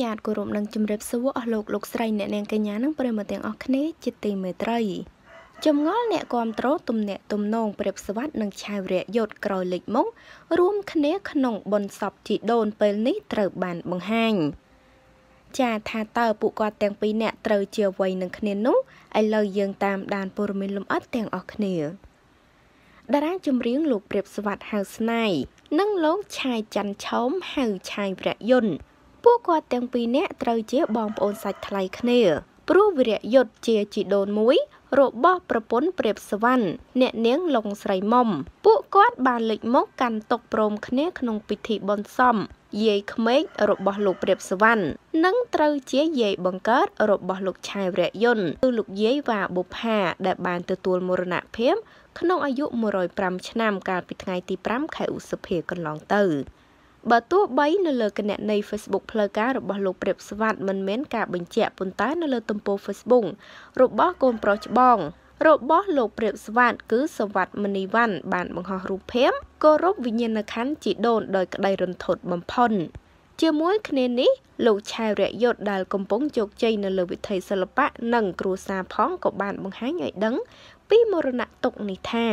ញ្ញត្តិគោរពនិងជម្រាបសួរអស់លោកលោកស្រីអ្នកនាងកញ្ញានិងប្រិមត្តទាំងអស់គ្នាជាទីមេត្រីចម្ងល់អ្នកគាំទ្រទំនាក់ទំនងព្រាបសវັດនិងឆាវរៈយុទ្ធក្រោយលេខមុខរួមគ្នាក្នុងបុណ្យសពជីដូនពេលនេះត្រូវបានបង្ហាញចាថាតើពួកគាត់ទាំងពីរនាក់ត្រូវជាអ្វីនឹងគ្នានោះឥឡូវយើងតាមដានព័ត៌មានលម្អិតទាំងអស់គ្នាតារាចម្រៀងលោកព្រាបសវັດហៅស្នៃនិងលោកឆាយច័ន្ទឆោមហៅឆាយវរៈយុទ្ធពួកគាត់ទាំងពីរនាក់ត្រូវជាបងប្អូនសាច់ថ្លៃគ្នាព្រោះវិរៈយុទ្ធជាជីដូនមួយរបស់ប្រពន្ធព្រាបសវណ្ណអ្នកនាងលងស្រីមុំពួកគាត់បានលេចមុខកាន់ទុកព្រមគ្នាក្នុងពិធីបុណ្យសពយាយក្មេករបស់លោកព្រាបសវណ្ណនិងត្រូវជាយាយបង្កើត របស់លោកឆៃវរៈយុនគឺលោកយាយវ៉ាបុផាដែល បានទទួលមរណភាពក្នុងអាយុ105ឆ្នាំកាលពីថ្ងៃទី5ខែឧសភាកន្លងទៅបើទោះបីនៅលើគណនី Facebook ផ្លូវការរបស់លោកព្រាបស្វាតមិនមែនការបញ្ជាក់ប៉ុន្តែនៅលើទំព័រ Facebook របស់កូនប្រុសច្បងរបស់លោកព្រាបស្វាតគឺសវັດមនីវ៉ាន់បាន បង្ហោះរូបភាពគោរពវិញ្ញាណក្ខន្ធជីដូនដោយក្តីរន្ធត់បំផុនជាមួយគ្នានេះលោកឆៃរយយុទ្ធដែល កំពុងជោគជ័យនៅលើវិថីសិល្បៈនិងគ្រួសារផងក៏បានបង្ហាញឲ្យដឹង ពីមរណៈទុកនេះថា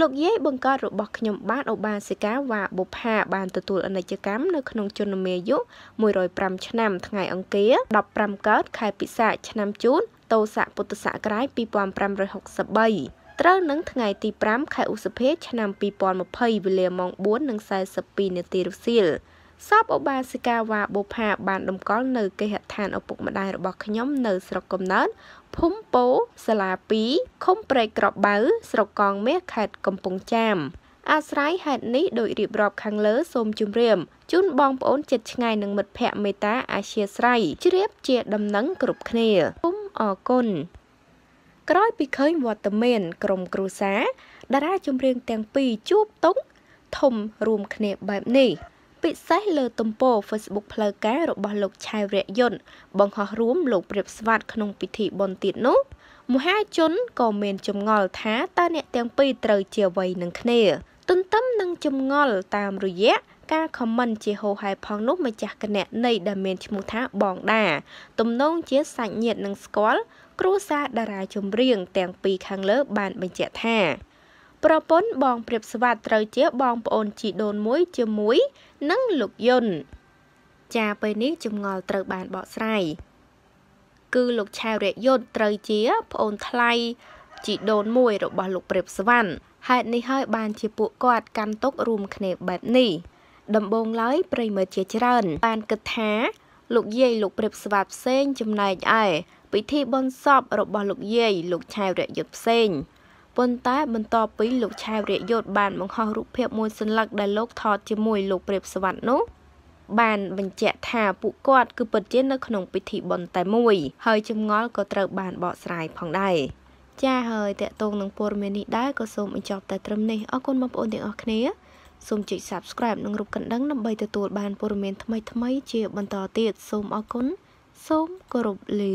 លោកយេបង្កើតរបស់ខ្ញុំបានឧបាសិកាវ៉ាបុផាបានទទួលអនិច្ចកម្មនៅក្នុងជន្មាយុ105ឆ្នាំថ្ងៃអង្គារ15កើតខែពិសាឆ្នាំជូនទោស័កពុទ្ធសករាជ2563ត្រូវនឹងថ្ងៃទី5ខែឧសភាឆ្នាំ2020វេលាម៉ោង4:42នាទីរសៀលសពឧបាសិកាវ៉ាបូផា បានដំកល់នៅគេហដ្ឋានឪពុកម្ដាយរបស់ខ្ញុំនៅស្រុកកំណើតភូមិពោសាលា2ឃុំព្រែកក្របបៅស្រុកកងមាសខេត្តកំពង់ចាមអាស្រ័យហេតុនេះដោយរៀបរាប់ខាងលើ សូមជម្រាបជូនបងប្អូនចិត្តឆ្ងាយនិងមិត្តភ័ក្តិមេត្តាអាស្រ័យស្រ័យជ្រាបជាដំណឹងគ្រប់គ្នាសូមអរគុណក្រោយពីឃើញវត្តមានក្រុមគ្រួសារតារាចម្រៀងទាំងពីរជួបតុង ធំរួមគ្នាបែបនេះពិសេសលើទំព័រ Facebook ផ្លូវការរបស់លោកឆៃរៈយុនបង្ហោះរួមលោកព្រាបស្វាតក្នុងពិធីបុណ្យទៀតនោះ មហាជនក៏មានចម្ងល់ថាតើអ្នកទាំងពីរត្រូវជាអ្វីនឹងគ្នាទន្ទឹមនឹងចម្ងល់តាមរយៈការខមមិនជាហោហែផងនោះម្ចាស់គណនីដែលមានឈ្មោះថាបងដាទំនងជាសាច់ញាតិនឹងស្គាល់គ្រួសារតារាចម្រៀងទាំងពីរខាងលើបានបញ្ជាក់ថាប្រពន្ធបងព្រាបស្វាត់ត្រូវជាបងប្អូនជីដូនមួយជាមួយនឹងលោកយុន ចាពេលនេះចម្ងល់ត្រូវបានបកស្រាយគឺលោកឆាវរយុទ្ធត្រូវជាប្អូនថ្លៃជីដូនមួយរបស់លោកព្រាបស្វណ្ណហេតុនេះហើយបានជាពួកគាត់កាន់ទុករួមគ្នាបែបនេះ ដំបងឡើយប្រិមើជាច្រើន បានគិតថា លោកយាយលោកព្រាបស្វាត់ផ្សេងចំណែកឯពិធីបុណ្យសពរបស់លោកយាយលោកឆាវរយុទ្ធផ្សេងប៉ុន្តែបន្ទាប់ពីលោកឆែវរយយុទ្ធបានបង្ហោះរូបភាពមួយសន្លឹកដែលលោកថតជាមួយលោកព្រាបសវណ្ណនោះ បាន បញ្ជាក់ថាពួកគាត់គឺពិតជានៅក្នុងពិធីបុណ្យតែមួយ ហើយចម្ងល់ក៏ត្រូវបានបកស្រាយផងដែរចាហើយតកតងនឹងព័ត៌មាននេះដែរក៏សូមបញ្ចប់តែត្រឹមនេះអរគុណបងប្អូនទាំងអស់គ្នាសូមចុច Subscribe និងរូបកណ្ដឹងដើម្បីទទួលបានព័ត៌មានថ្មីៗជាបន្តទៀតសូមអរគុណសូមគោរពលា